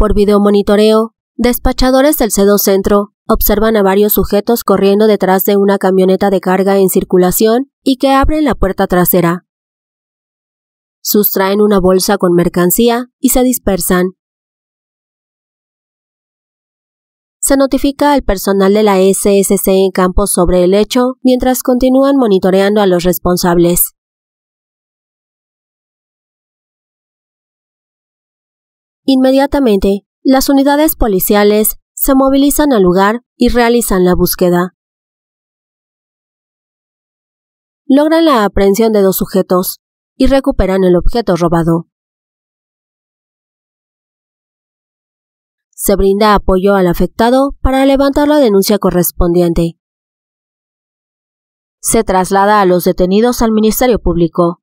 Por videomonitoreo, despachadores del CEDO Centro observan a varios sujetos corriendo detrás de una camioneta de carga en circulación y que abren la puerta trasera. Sustraen una bolsa con mercancía y se dispersan. Se notifica al personal de la SSC en campo sobre el hecho mientras continúan monitoreando a los responsables. Inmediatamente, las unidades policiales se movilizan al lugar y realizan la búsqueda. Logran la aprehensión de dos sujetos y recuperan el objeto robado. Se brinda apoyo al afectado para levantar la denuncia correspondiente. Se traslada a los detenidos al Ministerio Público,